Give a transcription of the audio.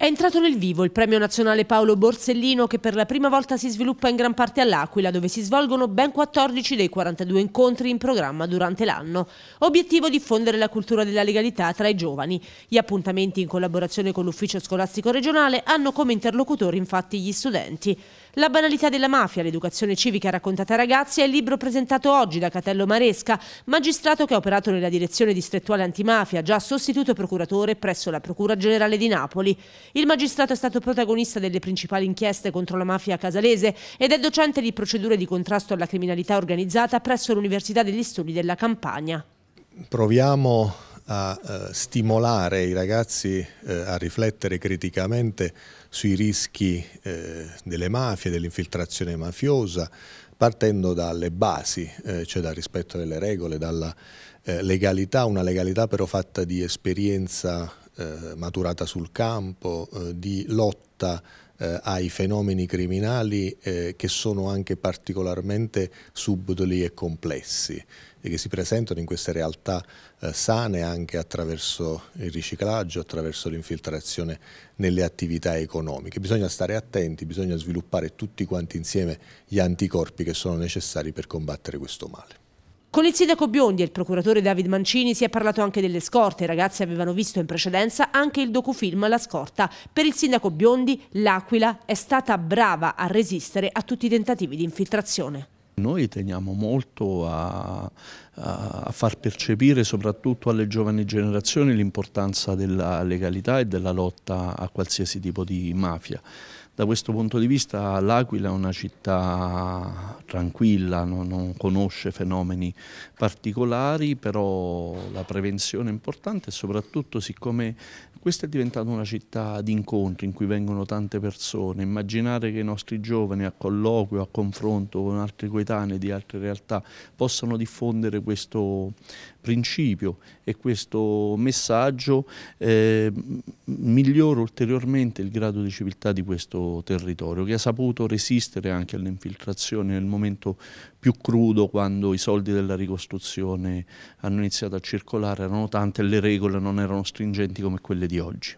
È entrato nel vivo il premio nazionale Paolo Borsellino che per la prima volta si sviluppa in gran parte all'Aquila dove si svolgono ben 14 dei 42 incontri in programma durante l'anno. Obiettivo diffondere la cultura della legalità tra i giovani. Gli appuntamenti in collaborazione con l'ufficio scolastico regionale hanno come interlocutori infatti gli studenti. La banalità della mafia, l'educazione civica raccontata ai ragazzi è il libro presentato oggi da Catello Maresca, magistrato che ha operato nella direzione distrettuale antimafia, già sostituto procuratore presso la Procura Generale di Napoli. Il magistrato è stato protagonista delle principali inchieste contro la mafia casalese ed è docente di procedure di contrasto alla criminalità organizzata presso l'Università degli Studi della Campania. Proviamo a eh, stimolare i ragazzi eh, a riflettere criticamente sui rischi eh, delle mafie, dell'infiltrazione mafiosa, partendo dalle basi, cioè dal rispetto delle regole, dalla legalità, una legalità però fatta di esperienza maturata sul campo, di lotta lotta eh, ai fenomeni criminali eh, che sono anche particolarmente subdoli e complessi e che si presentano in queste realtà eh, sane anche attraverso il riciclaggio, attraverso l'infiltrazione nelle attività economiche. Bisogna stare attenti, bisogna sviluppare tutti quanti insieme gli anticorpi che sono necessari per combattere questo male. Con il sindaco Biondi e il procuratore David Mancini si è parlato anche delle scorte. I ragazzi avevano visto in precedenza anche il docufilm La scorta. Per il sindaco Biondi, l'Aquila è stata brava a resistere a tutti i tentativi di infiltrazione. Noi teniamo molto a, a, far percepire soprattutto alle giovani generazioni l'importanza della legalità e della lotta a qualsiasi tipo di mafia. Da questo punto di vista l'Aquila è una città tranquilla, non, non conosce fenomeni particolari, però la prevenzione è importante e soprattutto siccome questa è diventata una città di incontri in cui vengono tante persone, immaginare che i nostri giovani a colloquio, a confronto con altri coetanei di altre realtà possano diffondere questo principio e questo messaggio eh, migliora ulteriormente il grado di civiltà di questo territorio, che ha saputo resistere anche alle infiltrazioni nel momento più crudo quando i soldi della ricostruzione hanno iniziato a circolare, erano tante e le regole non erano stringenti come quelle di oggi.